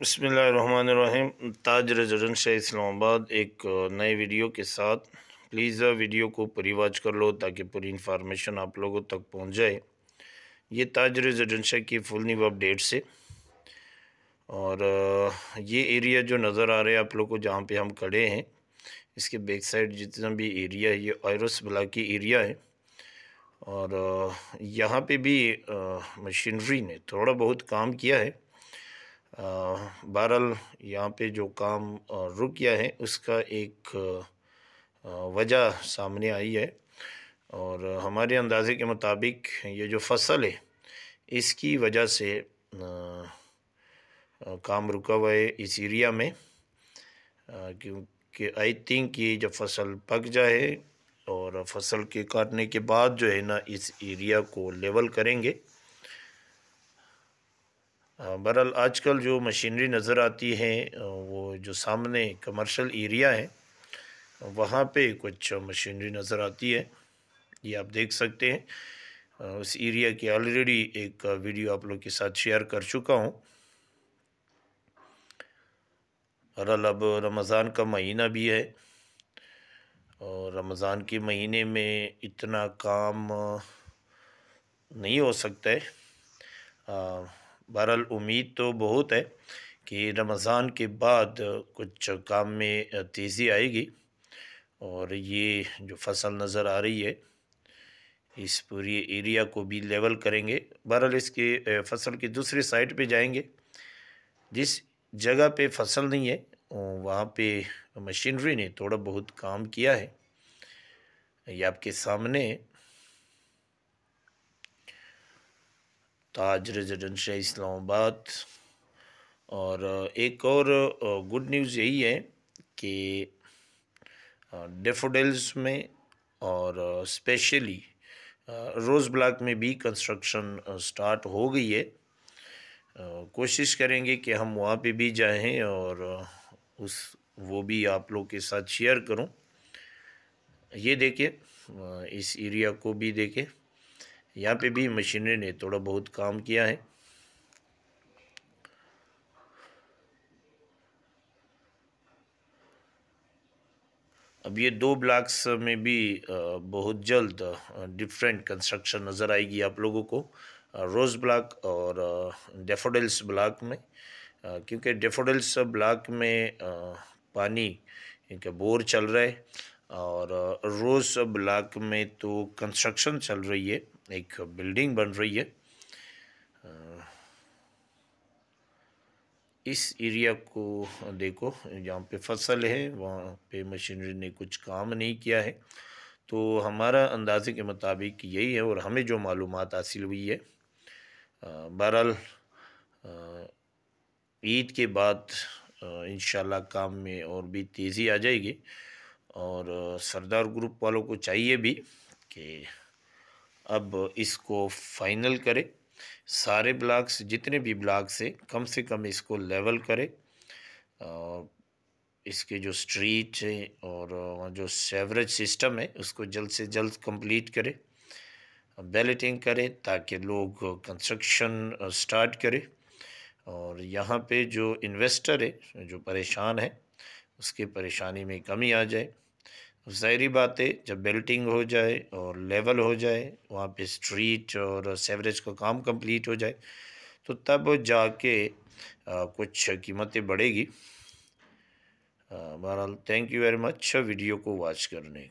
बसमीम ताज रेजिडेंट शाह इस्लामाबाद एक नए वीडियो के साथ प्लीज़ वीडियो को पूरी वॉच कर लो ताकि पूरी इन्फॉर्मेशन आप लोगों तक पहुंच जाए ये ताज रेजिडेंट शाह की फुल न्यू अपडेट से और ये एरिया जो नज़र आ रहा है आप लोग को जहाँ पे हम खड़े हैं इसके बैक साइड जितना भी एरिया है ये आयरस ब्ला की एरिया है और यहाँ पर भी मशीनरी ने थोड़ा बहुत काम किया है बहरल यहाँ पे जो काम रुक गया है उसका एक वजह सामने आई है और हमारे अंदाज़े के मुताबिक ये जो फसल है इसकी वजह से काम रुका हुआ है इस एरिया में क्योंकि आई थिंक ये जब फसल पक जाए और फसल के काटने के बाद जो है ना इस एरिया को लेवल करेंगे बहरहाल आजकल जो मशीनरी नज़र आती है वो जो सामने कमर्शल एरिया है वहाँ पे कुछ मशीनरी नज़र आती है ये आप देख सकते हैं उस एरिया की ऑलरेडी एक वीडियो आप लोग के साथ शेयर कर चुका हूँ बहरहाल अब रमज़ान का महीना भी है और रमज़ान के महीने में इतना काम नहीं हो सकता है बहरहाल उम्मीद तो बहुत है कि रमज़ान के बाद कुछ काम में तेज़ी आएगी और ये जो फसल नज़र आ रही है इस पूरी एरिया को भी लेवल करेंगे बहरहाल इसके फसल की दूसरी साइड पे जाएंगे जिस जगह पे फसल नहीं है वहाँ पे मशीनरी ने थोड़ा बहुत काम किया है ये आपके सामने ताज है इस्लामाबाद और एक और गुड न्यूज़ यही है कि डेफोडल्स में और स्पेशली रोज़ ब्लॉक में भी कंस्ट्रक्शन स्टार्ट हो गई है कोशिश करेंगे कि हम वहाँ पे भी जाएं और उस वो भी आप लोग के साथ शेयर करूं ये देखिए इस एरिया को भी देखें यहाँ पे भी मशीनरी ने थोड़ा बहुत काम किया है अब ये दो ब्लॉक्स में भी बहुत जल्द डिफरेंट कंस्ट्रक्शन नज़र आएगी आप लोगों को रोज़ ब्लॉक और डेफोडल्स ब्लॉक में क्योंकि डेफोडल्स ब्लॉक में पानी इनका बोर चल रहा है और रोज़ ब्लॉक में तो कंस्ट्रक्शन चल रही है एक बिल्डिंग बन रही है इस एरिया को देखो जहाँ पे फसल है वहाँ पे मशीनरी ने कुछ काम नहीं किया है तो हमारा अंदाजे के मुताबिक यही है और हमें जो मालूम हासिल हुई है बहरहाल ईद के बाद इन काम में और भी तेज़ी आ जाएगी और सरदार ग्रुप वालों को चाहिए भी कि अब इसको फाइनल करें सारे ब्लॉक्स जितने भी ब्लॉक्स हैं कम से कम इसको लेवल करें और इसके जो स्ट्रीट है और जो सेवरेज सिस्टम है उसको जल्द से जल्द कंप्लीट करें बैलेटिंग करें ताकि लोग कंस्ट्रक्शन स्टार्ट करें और यहाँ पे जो इन्वेस्टर है जो परेशान है उसके परेशानी में कमी आ जाए ज़ाहरी बात है जब बेल्टिंग हो जाए और लेवल हो जाए वहाँ पे स्ट्रीट और सेवरेज का काम कंप्लीट हो जाए तो तब जाके कुछ कीमतें बढ़ेगी बहरहाल thank you very much video को वॉच करने